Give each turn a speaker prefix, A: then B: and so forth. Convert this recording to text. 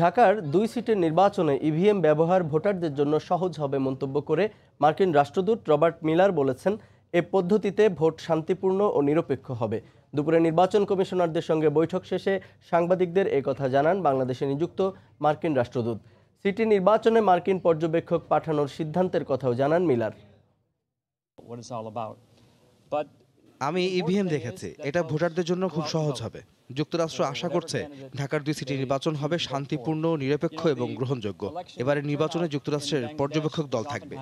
A: ঢাকার দুই সিটের নির্বাচনে ইভিএম e ব্যবহার ভোটারদের জন্য সহজ হবে মন্তব্য করে মার্কিন রাষ্ট্রদূত রবার্ট মিলার বলেছেন এ পদ্ধতিতে ভোট শান্তিপূর্ণ ও নিরপেক্ষ হবে দুপুরে নির্বাচন কমিশনারদের সঙ্গে বৈঠক শেষে সাংবাদিকদের কথা জানান বাংলাদেশে নিযুক্ত মার্কিন রাষ্ট্রদূত সিটি নির্বাচনে মার্কিন পর্যবেক্ষক পাঠানোর সিদ্ধান্তের কথাও জানান
B: মিলার আমি ইভিএম e দেখেছি এটা ভোটারদের জন্য খুব সহজ হবে যুক্তরাষ্ট্র আশা করছে ঢাকার দুই সিটি নির্বাচন হবে শান্তিপূর্ণ নিরপেক্ষ এবং গ্রহণযোগ্য এবারের নির্বাচনে যুক্তরাষ্ট্রের পর্যবেক্ষক দল থাকবে